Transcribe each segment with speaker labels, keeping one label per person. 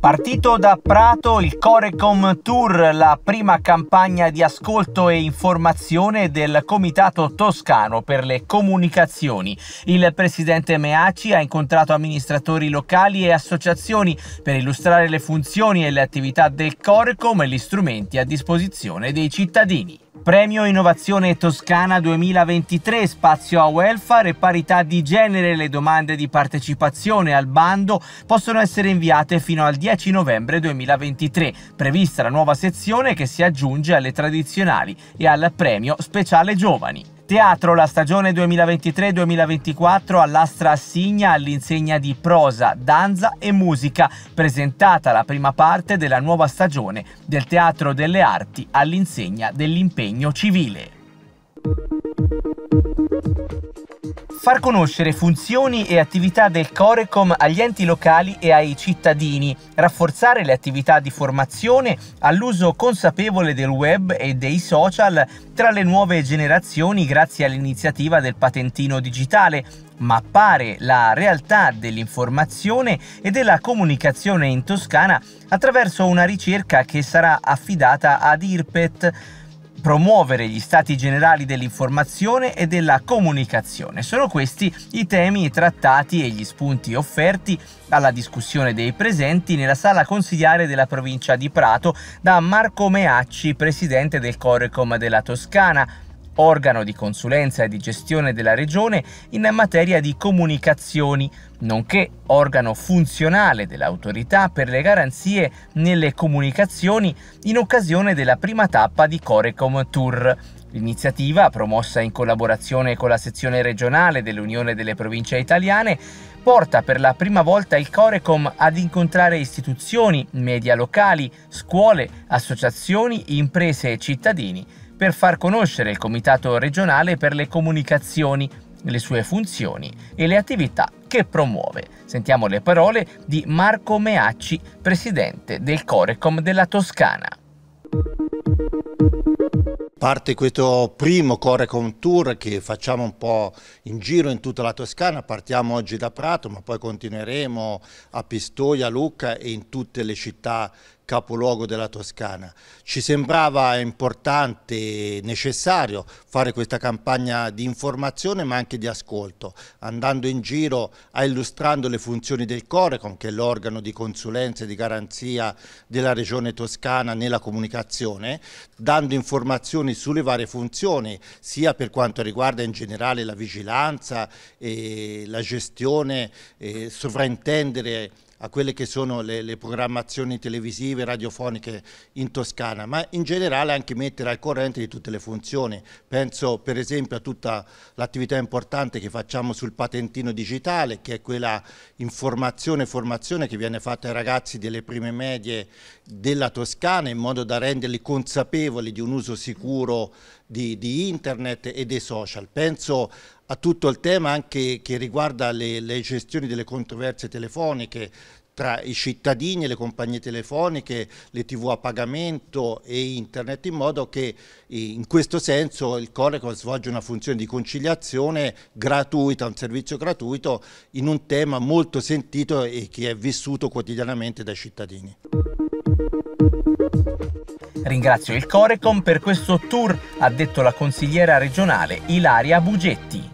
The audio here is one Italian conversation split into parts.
Speaker 1: Partito da Prato il Corecom Tour, la prima campagna di ascolto e informazione del Comitato Toscano per le Comunicazioni. Il presidente Meaci ha incontrato amministratori locali e associazioni per illustrare le funzioni e le attività del Corecom e gli strumenti a disposizione dei cittadini. Premio Innovazione Toscana 2023, spazio a welfare e parità di genere. Le domande di partecipazione al bando possono essere inviate fino al 10 novembre 2023, prevista la nuova sezione che si aggiunge alle tradizionali e al Premio Speciale Giovani. Teatro la stagione 2023-2024 all'Astra Assigna all'insegna di prosa, danza e musica, presentata la prima parte della nuova stagione del Teatro delle Arti all'insegna dell'impegno civile far conoscere funzioni e attività del Corecom agli enti locali e ai cittadini, rafforzare le attività di formazione all'uso consapevole del web e dei social tra le nuove generazioni grazie all'iniziativa del patentino digitale, mappare la realtà dell'informazione e della comunicazione in Toscana attraverso una ricerca che sarà affidata ad IRPET, promuovere gli stati generali dell'informazione e della comunicazione. Sono questi i temi trattati e gli spunti offerti alla discussione dei presenti nella sala consigliare della provincia di Prato da Marco Meacci, presidente del Corecom della Toscana, organo di consulenza e di gestione della Regione in materia di comunicazioni, nonché organo funzionale dell'autorità per le garanzie nelle comunicazioni in occasione della prima tappa di Corecom Tour. L'iniziativa, promossa in collaborazione con la sezione regionale dell'Unione delle Province Italiane, porta per la prima volta il Corecom ad incontrare istituzioni, media locali, scuole, associazioni, imprese e cittadini per far conoscere il Comitato regionale per le comunicazioni, le sue funzioni e le attività che promuove. Sentiamo le parole di Marco Meacci, presidente del Corecom della Toscana.
Speaker 2: Parte questo primo Corecom Tour che facciamo un po' in giro in tutta la Toscana, partiamo oggi da Prato ma poi continueremo a Pistoia, Lucca e in tutte le città capoluogo della Toscana. Ci sembrava importante, e necessario fare questa campagna di informazione ma anche di ascolto, andando in giro a illustrando le funzioni del Corecom, che è l'organo di consulenza e di garanzia della regione toscana nella comunicazione, dando informazioni sulle varie funzioni, sia per quanto riguarda in generale la vigilanza, la gestione, eh, sovrintendere a quelle che sono le, le, programmazioni televisive, radiofoniche in Toscana, ma in generale anche mettere al corrente di tutte le funzioni. Penso per esempio a tutta l'attività importante che facciamo sul patentino digitale, che è quella informazione e formazione che viene fatta ai ragazzi delle prime medie della Toscana in modo da renderli consapevoli di un uso sicuro di, di internet e dei social. Penso a tutto il tema anche che riguarda le, le gestioni delle controversie telefoniche tra i cittadini e le compagnie telefoniche, le tv a pagamento e internet in modo che eh, in questo senso il Corecon svolge una funzione di conciliazione gratuita, un servizio gratuito in un tema molto sentito e che è vissuto quotidianamente dai cittadini.
Speaker 1: Ringrazio il Corecon per questo tour, ha detto la consigliera regionale Ilaria Bugetti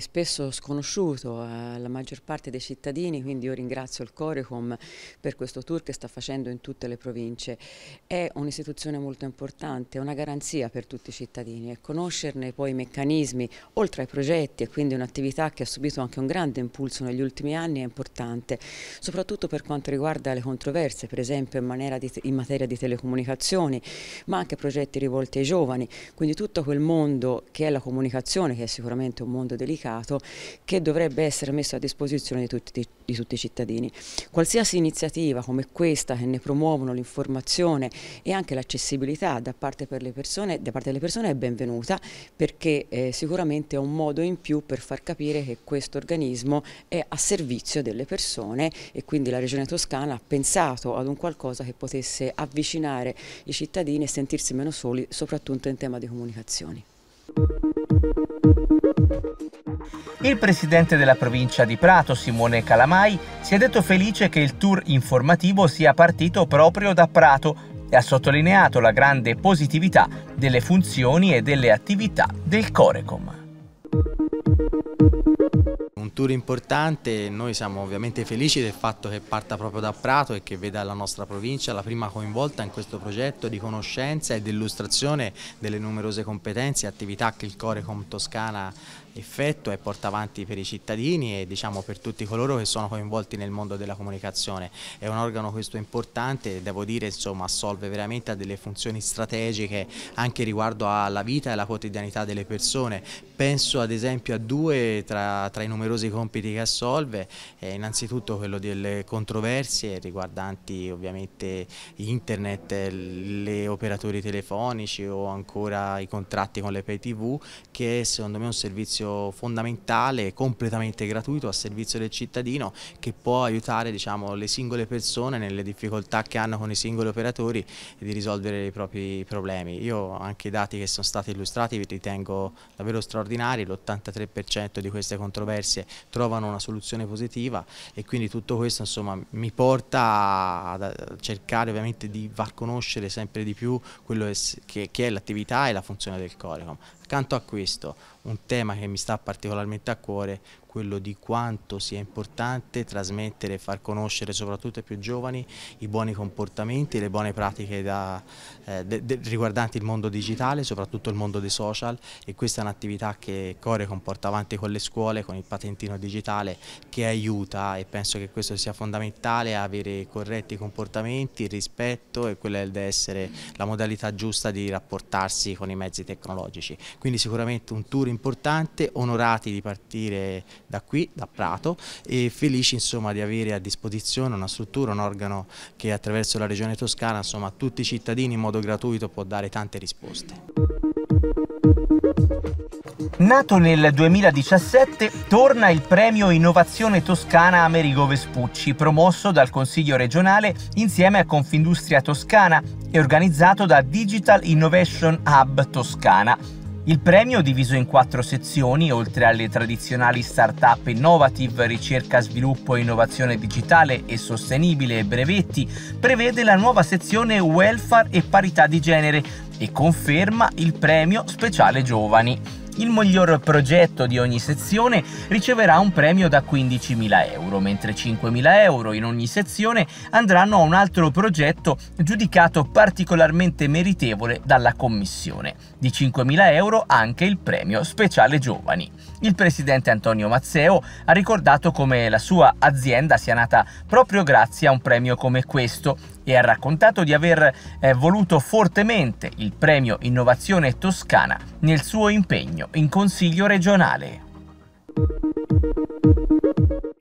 Speaker 3: spesso sconosciuto eh, alla maggior parte dei cittadini, quindi io ringrazio il Corecom per questo tour che sta facendo in tutte le province. È un'istituzione molto importante, una garanzia per tutti i cittadini e conoscerne poi i meccanismi, oltre ai progetti e quindi un'attività che ha subito anche un grande impulso negli ultimi anni è importante, soprattutto per quanto riguarda le controverse, per esempio in, di, in materia di telecomunicazioni, ma anche progetti rivolti ai giovani, quindi tutto quel mondo che è la comunicazione, che è sicuramente un mondo delicato, mercato che dovrebbe essere messo a disposizione di tutti, di tutti i cittadini. Qualsiasi iniziativa come questa che ne promuovono l'informazione e anche l'accessibilità da, parte da parte delle persone è benvenuta perché eh, sicuramente è un modo in più per far capire che questo organismo è a servizio delle persone e quindi la Regione Toscana ha pensato ad un qualcosa che potesse avvicinare i cittadini e sentirsi meno soli soprattutto in tema di comunicazioni.
Speaker 1: Il presidente della provincia di Prato, Simone Calamai, si è detto felice che il tour informativo sia partito proprio da Prato e ha sottolineato la grande positività delle funzioni e delle attività del
Speaker 4: Corecom. Un tour importante, noi siamo ovviamente felici del fatto che parta proprio da Prato e che veda la nostra provincia la prima coinvolta in questo progetto di conoscenza e di illustrazione delle numerose competenze e attività che il Corecom Toscana effetto e porta avanti per i cittadini e diciamo per tutti coloro che sono coinvolti nel mondo della comunicazione. È un organo questo importante, e devo dire insomma assolve veramente a delle funzioni strategiche anche riguardo alla vita e alla quotidianità delle persone. Penso ad esempio a due tra, tra i numerosi compiti che assolve, eh, innanzitutto quello delle controversie riguardanti ovviamente internet, le operatori telefonici o ancora i contratti con le pay tv che è secondo me un servizio servizio fondamentale, completamente gratuito, a servizio del cittadino che può aiutare diciamo, le singole persone nelle difficoltà che hanno con i singoli operatori di risolvere i propri problemi. Io anche i dati che sono stati illustrati ritengo davvero straordinari, l'83% di queste controversie trovano una soluzione positiva e quindi tutto questo insomma, mi porta a cercare ovviamente di far conoscere sempre di più quello che è l'attività e la funzione del Corecom. Accanto a questo, un tema che mi sta particolarmente a cuore, quello di quanto sia importante trasmettere e far conoscere soprattutto ai più giovani i buoni comportamenti, e le buone pratiche da, eh, de, de, riguardanti il mondo digitale, soprattutto il mondo dei social e questa è un'attività che Corecon porta avanti con le scuole, con il patentino digitale che aiuta e penso che questo sia fondamentale avere corretti comportamenti, rispetto e quella di essere la modalità giusta di rapportarsi con i mezzi tecnologici. Quindi sicuramente un tour importante, onorati di partire da qui, da Prato e felici insomma, di avere a disposizione una struttura, un organo che attraverso la regione toscana insomma, a tutti i cittadini in modo gratuito può dare tante risposte.
Speaker 1: Nato nel 2017, torna il premio Innovazione Toscana Amerigo Vespucci, promosso dal Consiglio regionale insieme a Confindustria Toscana e organizzato da Digital Innovation Hub Toscana. Il premio, diviso in quattro sezioni, oltre alle tradizionali Startup Innovative, Ricerca, Sviluppo e Innovazione Digitale e Sostenibile e Brevetti, prevede la nuova sezione Welfare e Parità di Genere e conferma il premio Speciale Giovani. Il miglior progetto di ogni sezione riceverà un premio da 15.000 euro, mentre 5.000 euro in ogni sezione andranno a un altro progetto giudicato particolarmente meritevole dalla Commissione. Di 5.000 euro anche il premio speciale giovani. Il presidente Antonio Mazzeo ha ricordato come la sua azienda sia nata proprio grazie a un premio come questo e ha raccontato di aver eh, voluto fortemente il premio Innovazione Toscana nel suo impegno in Consiglio regionale.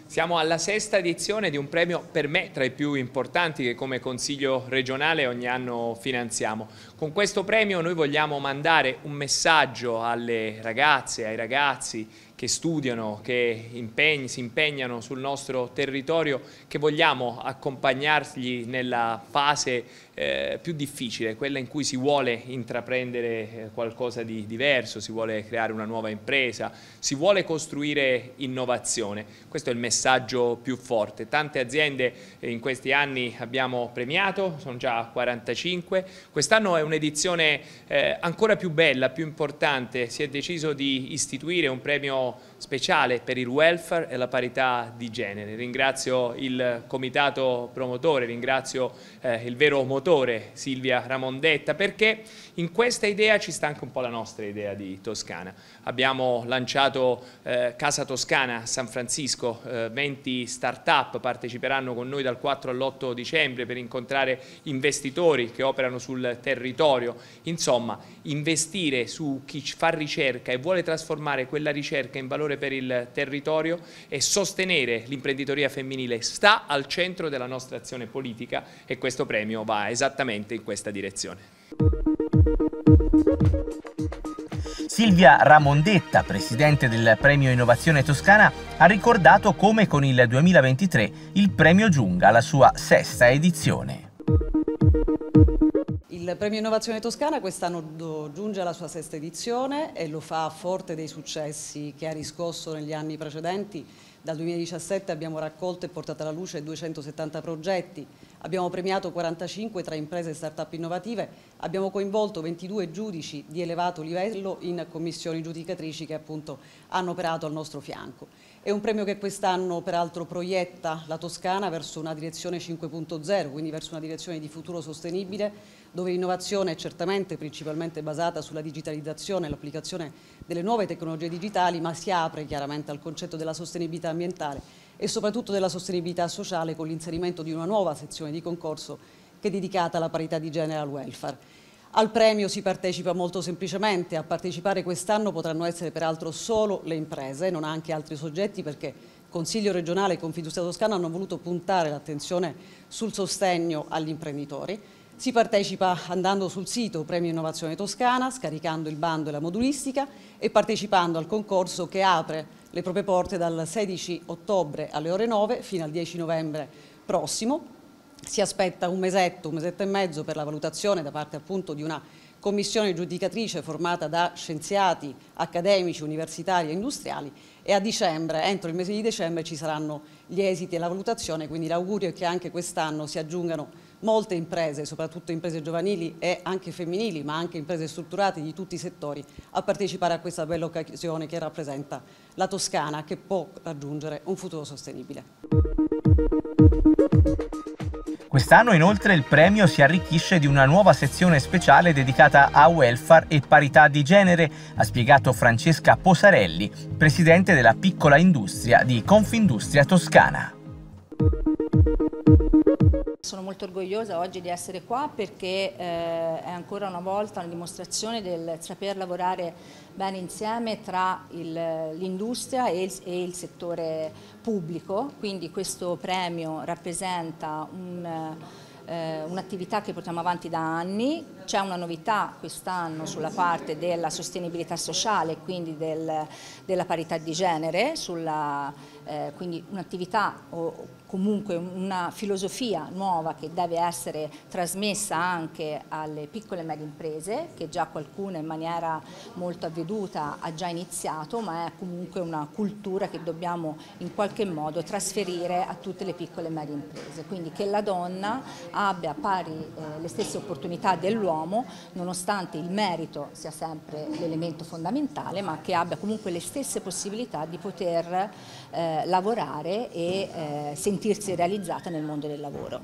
Speaker 5: Siamo alla sesta edizione di un premio per me tra i più importanti che come Consiglio regionale ogni anno finanziamo. Con questo premio noi vogliamo mandare un messaggio alle ragazze, ai ragazzi che studiano, che impeg si impegnano sul nostro territorio, che vogliamo accompagnargli nella fase eh, più difficile, quella in cui si vuole intraprendere eh, qualcosa di diverso, si vuole creare una nuova impresa, si vuole costruire innovazione. Questo è il messaggio più forte. Tante aziende eh, in questi anni abbiamo premiato, sono già 45, quest'anno è un'edizione eh, ancora più bella, più importante, si è deciso di istituire un premio speciale per il welfare e la parità di genere. Ringrazio il comitato promotore, ringrazio eh, il vero motore Silvia Ramondetta perché in questa idea ci sta anche un po' la nostra idea di Toscana. Abbiamo lanciato eh, Casa Toscana a San Francisco, eh, 20 start-up parteciperanno con noi dal 4 all'8 dicembre per incontrare investitori che operano sul territorio. Insomma, investire su chi fa ricerca e vuole trasformare quella ricerca che è in valore per il territorio e sostenere l'imprenditoria femminile sta al centro della nostra azione politica e questo premio va esattamente in questa direzione.
Speaker 1: Silvia Ramondetta, presidente del Premio Innovazione Toscana, ha ricordato come con il 2023 il premio giunga alla sua sesta edizione.
Speaker 6: Il Premio Innovazione Toscana quest'anno giunge alla sua sesta edizione e lo fa a forte dei successi che ha riscosso negli anni precedenti. Dal 2017 abbiamo raccolto e portato alla luce 270 progetti Abbiamo premiato 45 tra imprese e start-up innovative, abbiamo coinvolto 22 giudici di elevato livello in commissioni giudicatrici che appunto hanno operato al nostro fianco. È un premio che quest'anno peraltro proietta la Toscana verso una direzione 5.0, quindi verso una direzione di futuro sostenibile, dove l'innovazione è certamente principalmente basata sulla digitalizzazione e l'applicazione delle nuove tecnologie digitali, ma si apre chiaramente al concetto della sostenibilità ambientale e soprattutto della sostenibilità sociale con l'inserimento di una nuova sezione di concorso che è dedicata alla parità di genere e al welfare. Al premio si partecipa molto semplicemente, a partecipare quest'anno potranno essere peraltro solo le imprese, non anche altri soggetti perché Consiglio regionale e Confindustria Toscana hanno voluto puntare l'attenzione sul sostegno agli imprenditori. Si partecipa andando sul sito Premio Innovazione Toscana, scaricando il bando e la modulistica e partecipando al concorso che apre le proprie porte dal 16 ottobre alle ore 9 fino al 10 novembre prossimo. Si aspetta un mesetto, un mesetto e mezzo per la valutazione da parte appunto di una commissione giudicatrice formata da scienziati, accademici, universitari e industriali e a dicembre, entro il mese di dicembre ci saranno gli esiti e la valutazione, quindi l'augurio è che anche quest'anno si aggiungano molte imprese, soprattutto imprese giovanili e anche femminili, ma anche imprese strutturate di tutti i settori, a partecipare a questa bella occasione che rappresenta la Toscana che può raggiungere un futuro sostenibile.
Speaker 1: Quest'anno inoltre il premio si arricchisce di una nuova sezione speciale dedicata a welfare e parità di genere, ha spiegato Francesca Posarelli, presidente della piccola industria di Confindustria Toscana.
Speaker 7: Sono molto orgogliosa oggi di essere qua perché eh, è ancora una volta una dimostrazione del saper lavorare bene insieme tra l'industria e, e, il settore pubblico, quindi questo premio rappresenta un, eh, un'attività che portiamo avanti da anni c'è una novità quest'anno sulla parte della sostenibilità sociale, quindi del, della parità di genere, sulla, eh, quindi un'attività o comunque una filosofia nuova che deve essere trasmessa anche alle piccole e medie imprese, che già qualcuno in maniera molto avveduta ha già iniziato, ma è comunque una cultura che dobbiamo in qualche modo trasferire a tutte le piccole e medie imprese. Quindi che la donna abbia pari eh, le stesse opportunità dell'uomo dell'uomo, nonostante il merito sia sempre l'elemento fondamentale, ma che abbia comunque le stesse possibilità di poter eh, lavorare e eh, sentirsi realizzata nel mondo del lavoro.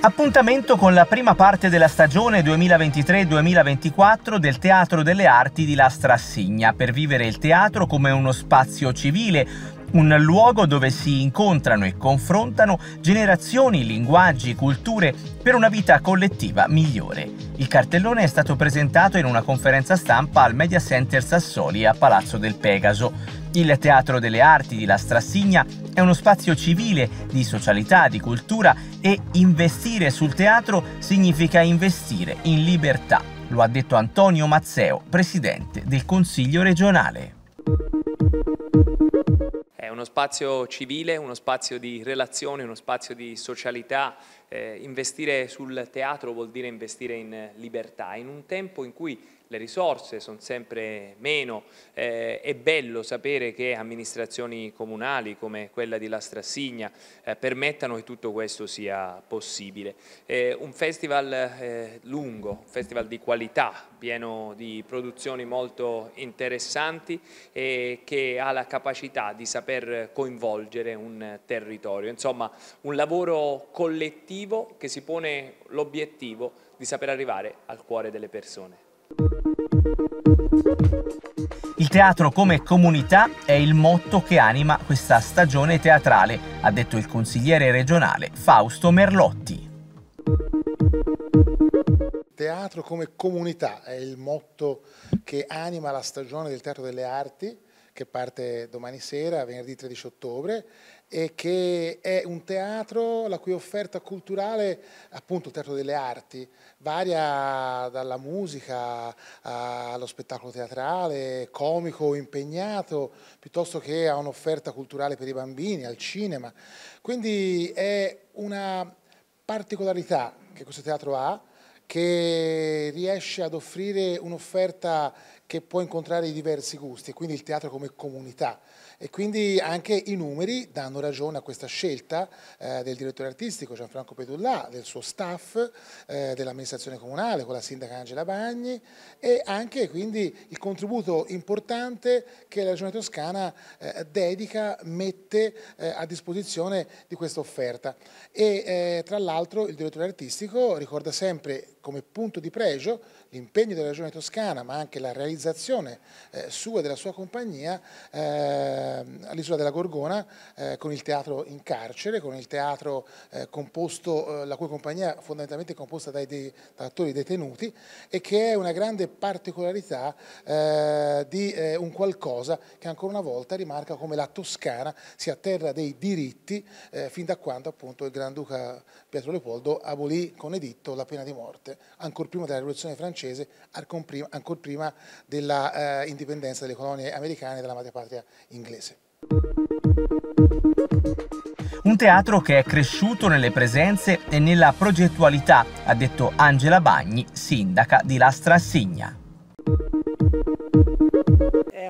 Speaker 1: Appuntamento con la prima parte della stagione 2023-2024 del Teatro delle Arti di La Strassigna per vivere il teatro come uno spazio civile, un luogo dove si incontrano e confrontano generazioni, linguaggi, culture per una vita collettiva migliore. Il cartellone è stato presentato in una conferenza stampa al Media Center Sassoli a Palazzo del Pegaso. Il Teatro delle Arti di La Strassigna è uno spazio civile di socialità, di cultura e investire sul teatro significa investire in libertà, lo ha detto Antonio Mazzeo, presidente del Consiglio regionale
Speaker 5: uno spazio civile, uno spazio di relazione, uno spazio di socialità. Eh, investire sul teatro vuol dire investire in libertà, in un tempo in cui le risorse sono sempre meno, eh, è bello sapere che amministrazioni comunali come quella di Lastrassigna eh, permettano che tutto questo sia possibile. Eh, un festival eh, lungo, un festival di qualità, pieno di produzioni molto interessanti e che ha la capacità di saper coinvolgere un territorio. Insomma, un lavoro collettivo che si pone l'obiettivo di saper arrivare al cuore delle persone.
Speaker 1: Il teatro come comunità è il motto che anima questa stagione teatrale, ha detto il consigliere regionale Fausto Merlotti.
Speaker 8: Teatro come comunità è il motto che anima la stagione del Teatro delle Arti che parte domani sera, venerdì 13 ottobre, e che è un teatro la cui offerta culturale, appunto il teatro delle arti, varia dalla musica allo spettacolo teatrale, comico, impegnato, piuttosto che a un'offerta culturale per i bambini, al cinema. Quindi è una particolarità che questo teatro ha, che riesce ad offrire un'offerta che può incontrare i diversi gusti, e quindi il teatro come comunità. E quindi anche i numeri danno ragione a questa scelta eh, del direttore artistico Gianfranco Petullà, del suo staff, eh, dell'amministrazione comunale con la sindaca Angela Bagni e anche quindi il contributo importante che la Regione Toscana eh, dedica, mette eh, a disposizione di questa offerta. E eh, tra l'altro il direttore artistico ricorda sempre come punto di pregio l'impegno della Regione Toscana ma anche la realizzazione eh, sua e della sua compagnia Ehm, all'isola della Gorgona eh, con il teatro in carcere, con il teatro eh, composto, eh, la cui compagnia fondamentalmente è composta dai, dei, da attori detenuti e che è una grande particolarità di un qualcosa che ancora una volta rimarca come la Toscana sia terra dei diritti fin da quando appunto il Granduca Pietro Leopoldo abolì con editto la pena di morte, ancora prima della rivoluzione francese, ancora prima, prima dell'indipendenza eh, delle colonie americane e della madre patria inglese. Varese.
Speaker 1: Un teatro che è cresciuto nelle presenze e nella progettualità, ha detto Angela Bagni, sindaca di Lastra Signa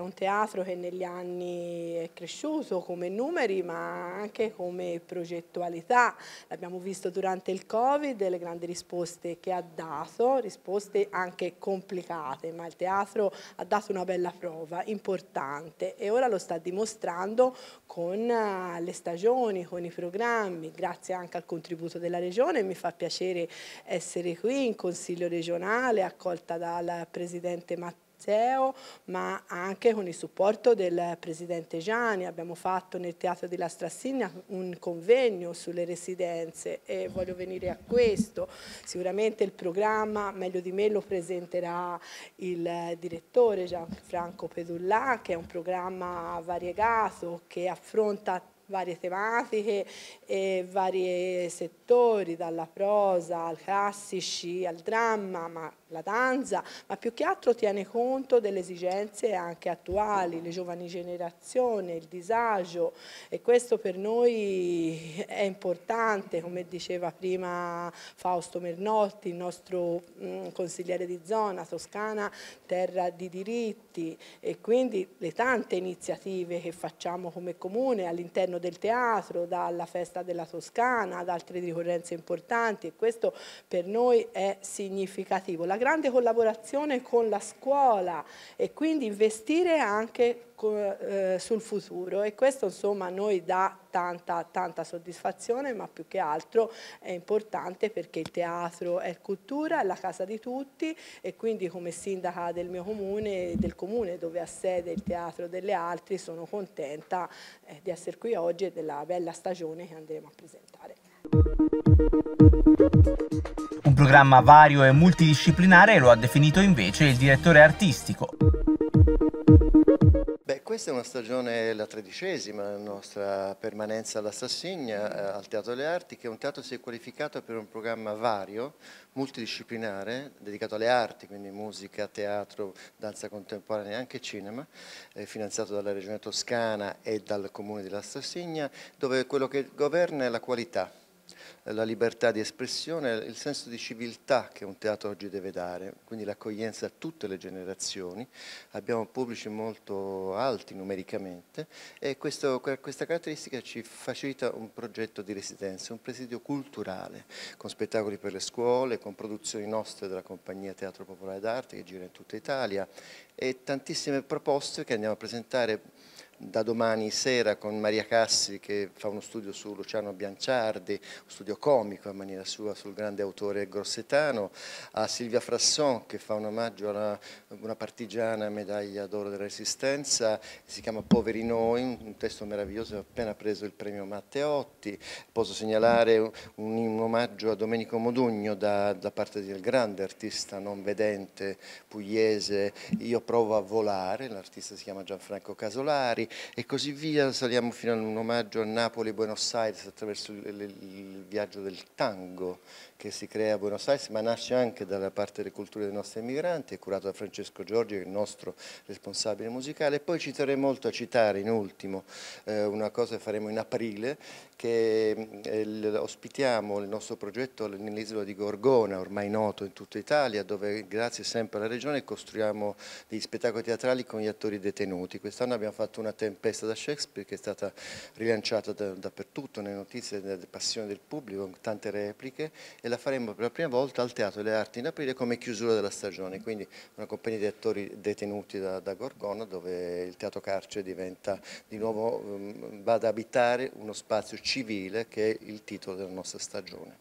Speaker 9: un teatro che negli anni è cresciuto come numeri ma anche come progettualità. L'abbiamo visto durante il Covid, le grandi risposte che ha dato, risposte anche complicate, ma il teatro ha dato una bella prova, importante e ora lo sta dimostrando con eh, le stagioni, con i programmi, grazie anche al contributo della Regione. Mi fa piacere essere qui in Consiglio regionale, accolta dal Presidente Matteo museo, ma anche con il supporto del Presidente Gianni. Abbiamo fatto nel Teatro della Strassigna un convegno sulle residenze e voglio venire a questo. Sicuramente il programma, meglio di me, lo presenterà il direttore Gianfranco Pedullà, che è un programma variegato che affronta varie tematiche e vari settori scrittori, dalla prosa al classici, al dramma, ma la danza, ma più che altro tiene conto delle esigenze anche attuali, le giovani generazioni, il disagio e questo per noi è importante, come diceva prima Fausto Mernotti, il nostro mm, consigliere di zona, Toscana, terra di diritti e quindi le tante iniziative che facciamo come comune all'interno del teatro, dalla festa della Toscana, ad altre di ricorrenze importanti e questo per noi è significativo. La grande collaborazione con la scuola e quindi investire anche eh, sul futuro e questo insomma noi dà tanta, tanta soddisfazione ma più che altro è importante perché il teatro è cultura, è la casa di tutti e quindi come sindaca del mio comune, del comune dove ha sede il teatro delle altri sono contenta eh, di essere qui oggi e della bella stagione che andremo a presentare.
Speaker 1: Un programma vario e multidisciplinare lo ha definito invece il direttore artistico.
Speaker 10: Beh, questa è una stagione, la tredicesima, nostra permanenza alla Sassigna, eh, al Teatro delle Arti, che è un teatro che si è qualificato per un programma vario, multidisciplinare, dedicato alle arti, quindi musica, teatro, danza contemporanea e anche cinema, eh, finanziato dalla Regione Toscana e dal Comune della Sassigna, dove quello che governa è la qualità la libertà di espressione, il senso di civiltà che un teatro oggi deve dare, quindi l'accoglienza a tutte le generazioni. Abbiamo pubblici molto alti numericamente e questo, questa caratteristica ci facilita un progetto di residenza, un presidio culturale, con spettacoli per le scuole, con produzioni nostre della compagnia Teatro Popolare d'Arte che gira in tutta Italia e tantissime proposte che andiamo a presentare da domani sera con Maria Cassi che fa uno studio su Luciano Bianciardi, uno studio comico a maniera sua sul grande autore grossetano, a Silvia Frasson che fa un omaggio a una, una partigiana medaglia d'oro della Resistenza, si chiama Poveri Noi, un testo meraviglioso, ha appena preso il premio Matteotti, posso segnalare un, un omaggio a Domenico Modugno da, da parte del grande artista non vedente pugliese Io provo a volare, l'artista si chiama Gianfranco Casolari, e così via, saliamo fino a un omaggio a Napoli e Buenos Aires attraverso il, il, il viaggio del tango che si crea a Buenos Aires, ma nasce anche dalla parte delle culture dei nostri emigranti, è curato da Francesco Giorgi, che è il nostro responsabile musicale. poi ci terrei molto a citare in ultimo eh, una cosa che faremo in aprile, che eh, ospitiamo il nostro progetto nell'isola di Gorgona, ormai noto in tutta Italia, dove grazie sempre alla Regione costruiamo degli spettacoli teatrali con gli attori detenuti. Quest'anno abbiamo fatto una tempesta da Shakespeare che è stata rilanciata da, dappertutto, nelle notizie, nelle passioni del pubblico, con tante repliche e la faremo per la prima volta al Teatro delle Arti in aprile come chiusura della stagione, quindi una compagnia di attori detenuti da, da Gorgona dove il Teatro Carcere diventa di nuovo, um, va ad abitare uno spazio civile che è il titolo della nostra stagione.